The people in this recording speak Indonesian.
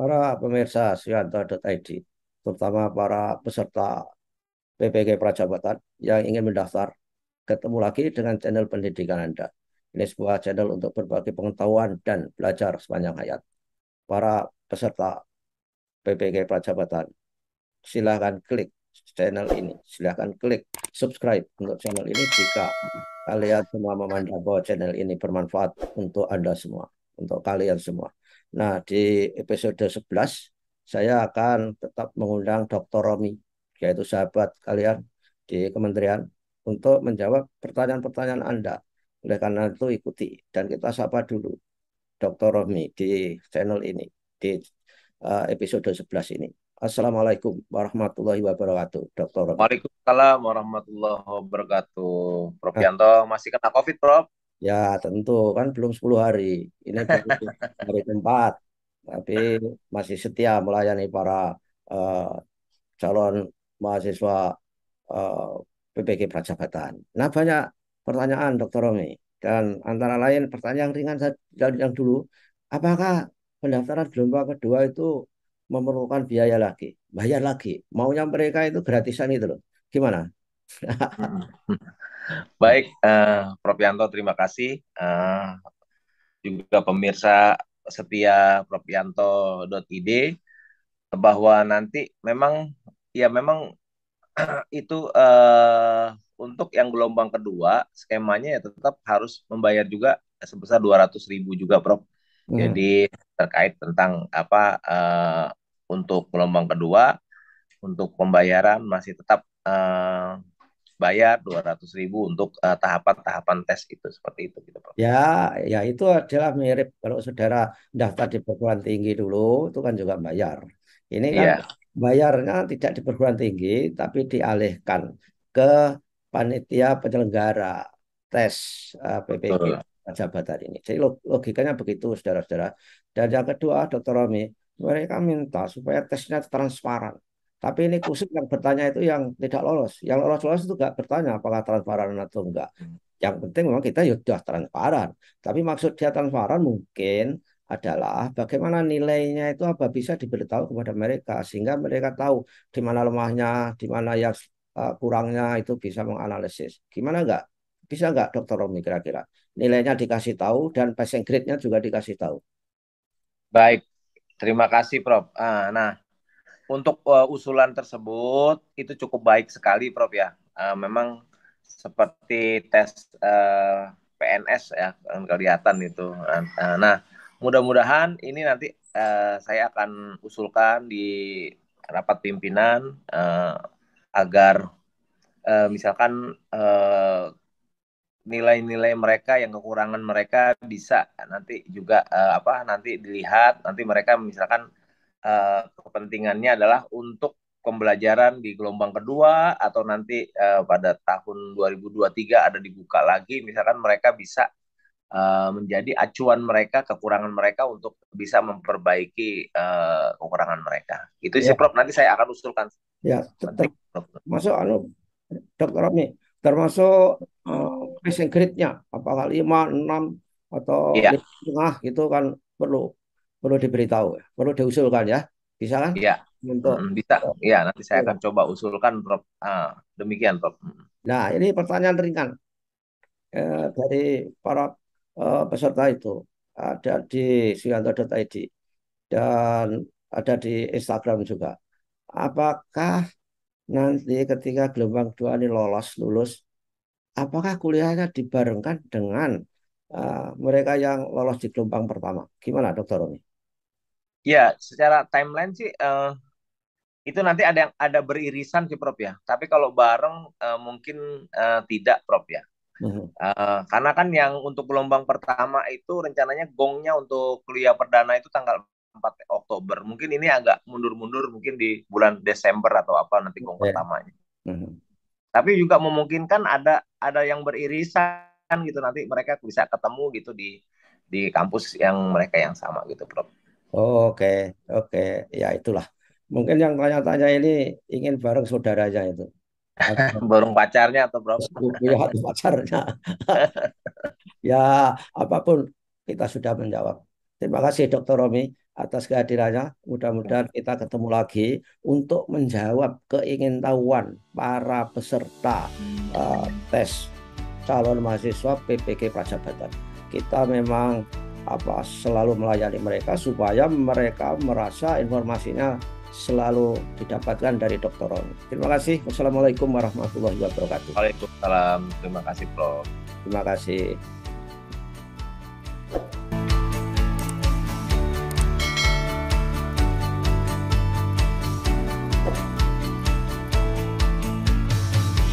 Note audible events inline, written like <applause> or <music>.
para pemirsa sianto.id, terutama para peserta PPG Prajabatan yang ingin mendaftar. Ketemu lagi dengan channel pendidikan Anda. Ini sebuah channel untuk berbagi pengetahuan dan belajar sepanjang hayat. Para peserta PPG Prajabatan, Silakan klik channel ini. Silakan klik subscribe untuk channel ini jika kalian semua memandang bahwa channel ini bermanfaat untuk Anda semua, untuk kalian semua. Nah, di episode 11 saya akan tetap mengundang Dr. Romi, yaitu sahabat kalian di kementerian untuk menjawab pertanyaan-pertanyaan Anda. Oleh karena itu ikuti dan kita sapa dulu Dr. Romi di channel ini di eh, episode 11 ini. Assalamualaikum warahmatullahi wabarakatuh, Dr. Romi. Waalaikumsalam warahmatullahi wabarakatuh. Prof. Nah. Yanto masih kena COVID, Prof? Ya tentu kan belum 10 hari. Ini <laughs> hari keempat. Tapi masih setia melayani para uh, calon mahasiswa uh, eh, PPG Prajabatan. Nah banyak pertanyaan Dr. Romi. Dan antara lain pertanyaan ringan yang dulu. Apakah pendaftaran gelombang kedua itu memerlukan biaya lagi? Bayar lagi. Maunya mereka itu gratisan itu loh. Gimana? Baik, uh, Prof. Yanto, terima kasih. Uh, juga pemirsa setia Yanto.id bahwa nanti memang ya memang <clears throat> itu uh, untuk yang gelombang kedua skemanya ya tetap harus membayar juga sebesar 200 ribu juga Prof. Hmm. Jadi terkait tentang apa uh, untuk gelombang kedua untuk pembayaran masih tetap uh, bayar dua ratus ribu untuk eh, tahapan-tahapan uh, tes itu seperti itu gitu Prof. Ya, ya itu adalah mirip kalau saudara daftar di perguruan tinggi dulu itu kan juga bayar. Ini kan yeah. bayarnya tidak di perguruan tinggi tapi dialihkan ke panitia penyelenggara tes uh, eh, PPG jabatan ini. Jadi logikanya begitu saudara-saudara. Dan yang kedua Dr. Romi, mereka minta supaya tesnya transparan. Tapi ini khusus yang bertanya itu yang tidak lolos. Yang lolos-lolos itu nggak bertanya apakah transparan atau enggak. Hmm. Yang penting memang kita ya sudah transparan. Tapi maksud dia transparan mungkin adalah bagaimana nilainya itu apa bisa diberitahu kepada mereka sehingga mereka tahu di mana lemahnya, di mana yang eh, kurangnya itu bisa menganalisis. Gimana enggak? Bisa enggak Dokter Romi kira-kira? Nilainya dikasih tahu dan passing grade-nya juga dikasih tahu. Baik, terima kasih Prof. Ah, nah, untuk uh, usulan tersebut itu cukup baik sekali Prof ya. Uh, memang seperti tes uh, eh, PNS ya kan kelihatan itu. Uh, nah, mudah-mudahan ini nanti uh, saya akan usulkan di rapat pimpinan uh, agar uh, misalkan nilai nilai-nilai mereka yang kekurangan mereka bisa nanti juga uh, apa nanti dilihat nanti mereka misalkan uh, kepentingannya adalah untuk pembelajaran di gelombang kedua atau nanti uh, pada tahun 2023 ada dibuka lagi misalkan mereka bisa uh, menjadi acuan mereka kekurangan mereka untuk bisa memperbaiki uh, kekurangan mereka itu ya. sih prof nanti saya akan usulkan ya termasuk anu dokter Romi termasuk uh, passing grade-nya apakah 5 6 atau ya. setengah gitu kan perlu perlu diberitahu, ya, perlu diusulkan ya. Bisa kan? Iya. Untuk bisa. Iya, nanti saya akan iya. coba usulkan Prof. Ah, demikian, Prof. Mm. Nah, ini pertanyaan ringan ya, dari para eh, peserta itu ada di suyanto.id dan ada di Instagram juga. Apakah nanti ketika gelombang dua ini lolos lulus, apakah kuliahnya dibarengkan dengan uh, mereka yang lolos di gelombang pertama? Gimana, Dokter Romi? Ya, secara timeline sih uh, itu nanti ada yang ada beririsan sih Prof ya. Tapi kalau bareng uh, mungkin uh, tidak Prof ya. Mm -hmm. Uh, karena kan yang untuk gelombang pertama itu rencananya gongnya untuk kuliah perdana itu tanggal 4 Oktober. Mungkin ini agak mundur-mundur mungkin di bulan Desember atau apa nanti gong yeah. pertamanya. Mm -hmm. Tapi juga memungkinkan ada ada yang beririsan gitu nanti mereka bisa ketemu gitu di di kampus yang mereka yang sama gitu, Prof. Oh, oke, oke. Ya itulah. Mungkin yang tanya-tanya ini ingin bareng saudaranya itu. Atau <laughs> Bareng pacarnya atau bro? pacarnya. <laughs> Ya, apapun kita sudah menjawab. Terima kasih Dr. Romi atas kehadirannya. Mudah-mudahan kita ketemu lagi untuk menjawab keingintahuan para peserta uh, tes calon mahasiswa PPG Prajabatan. Kita memang apa selalu melayani mereka supaya mereka merasa informasinya selalu didapatkan dari dokter Terima kasih. Wassalamualaikum warahmatullahi wabarakatuh. Waalaikumsalam. Terima kasih, Prof. Terima kasih.